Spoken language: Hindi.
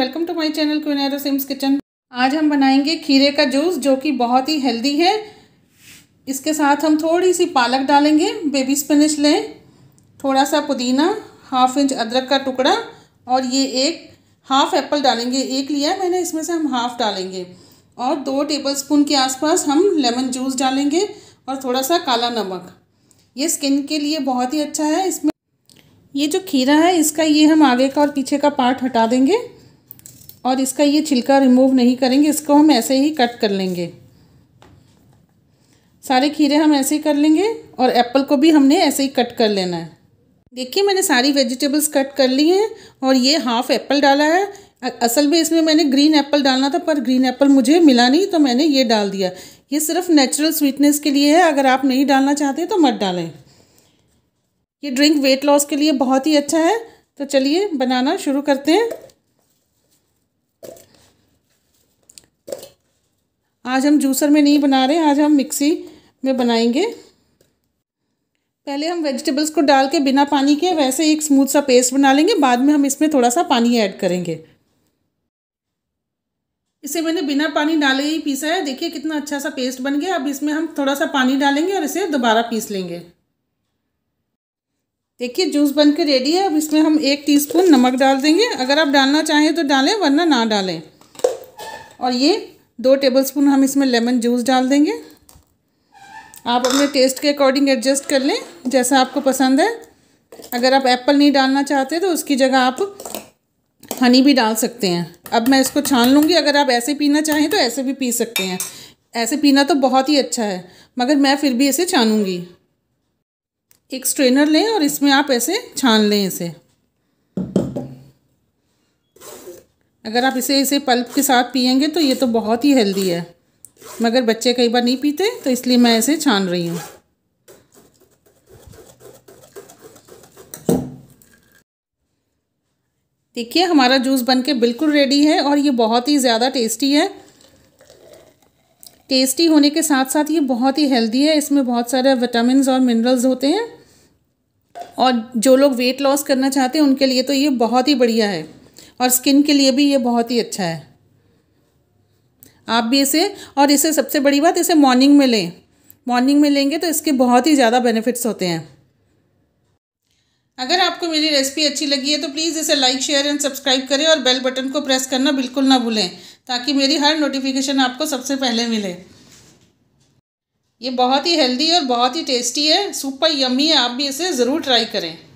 वेलकम टू माय चैनल क्विनेरो सिम्स किचन आज हम बनाएंगे खीरे का जूस जो कि बहुत ही हेल्दी है इसके साथ हम थोड़ी सी पालक डालेंगे बेबी स्पिनिश लें थोड़ा सा पुदीना हाफ इंच अदरक का टुकड़ा और ये एक हाफ एप्पल डालेंगे एक लिया मैंने इसमें से हम हाफ डालेंगे और दो टेबल स्पून के आसपास हम लेमन जूस डालेंगे और थोड़ा सा काला नमक ये स्किन के लिए बहुत ही अच्छा है इसमें ये जो खीरा है इसका ये हम आगे का और पीछे का पार्ट हटा देंगे और इसका ये छिलका रिमूव नहीं करेंगे इसको हम ऐसे ही कट कर लेंगे सारे खीरे हम ऐसे ही कर लेंगे और एप्पल को भी हमने ऐसे ही कट कर लेना है देखिए मैंने सारी वेजिटेबल्स कट कर ली हैं और ये हाफ़ एप्पल डाला है असल में इसमें मैंने ग्रीन एप्पल डालना था पर ग्रीन एप्पल मुझे मिला नहीं तो मैंने ये डाल दिया ये सिर्फ नेचुरल स्वीटनेस के लिए है अगर आप नहीं डालना चाहते तो मत डालें ये ड्रिंक वेट लॉस के लिए बहुत ही अच्छा है तो चलिए बनाना शुरू करते हैं आज हम जूसर में नहीं बना रहे आज हम मिक्सी में बनाएंगे पहले हम वेजिटेबल्स को डाल के बिना पानी के वैसे एक स्मूथ सा पेस्ट बना लेंगे बाद में हम इसमें थोड़ा सा पानी ऐड करेंगे इसे मैंने बिना पानी डाले ही पीसा है देखिए कितना अच्छा सा पेस्ट बन गया अब इसमें हम थोड़ा सा पानी डालेंगे और इसे दोबारा पीस लेंगे देखिए जूस बन के रेडी है अब इसमें हम एक टीस्पून नमक डाल देंगे अगर आप डालना चाहें तो डालें वरना ना डालें और ये दो टेबलस्पून हम इसमें लेमन जूस डाल देंगे आप अपने टेस्ट के अकॉर्डिंग एडजस्ट कर लें जैसा आपको पसंद है अगर आप एप्पल नहीं डालना चाहते तो उसकी जगह आप हनी भी डाल सकते हैं अब मैं इसको छान लूँगी अगर आप ऐसे पीना चाहें तो ऐसे भी पी सकते हैं ऐसे पीना तो बहुत ही अच्छा है मगर मैं फिर भी इसे छानूँगी एक स्ट्रेनर लें और इसमें आप ऐसे छान लें इसे अगर आप इसे इसे पल्प के साथ पियेंगे तो ये तो बहुत ही हेल्दी है मगर बच्चे कई बार नहीं पीते तो इसलिए मैं इसे छान रही हूँ देखिए हमारा जूस बन के बिल्कुल रेडी है और ये बहुत ही ज़्यादा टेस्टी है टेस्टी होने के साथ साथ ये बहुत ही हेल्दी है इसमें बहुत सारे विटामिन और मिनरल्स होते हैं और जो लोग वेट लॉस करना चाहते हैं उनके लिए तो ये बहुत ही बढ़िया है और स्किन के लिए भी ये बहुत ही अच्छा है आप भी इसे और इसे सबसे बड़ी बात इसे मॉर्निंग में लें मॉर्निंग में लेंगे तो इसके बहुत ही ज़्यादा बेनिफिट्स होते हैं अगर आपको मेरी रेसिपी अच्छी लगी है तो प्लीज़ इसे लाइक शेयर एंड सब्सक्राइब करें और बेल बटन को प्रेस करना बिल्कुल ना भूलें ताकि मेरी हर नोटिफिकेशन आपको सबसे पहले मिले ये बहुत ही हेल्दी और बहुत ही टेस्टी है सुपर यम्मी है आप भी इसे ज़रूर ट्राई करें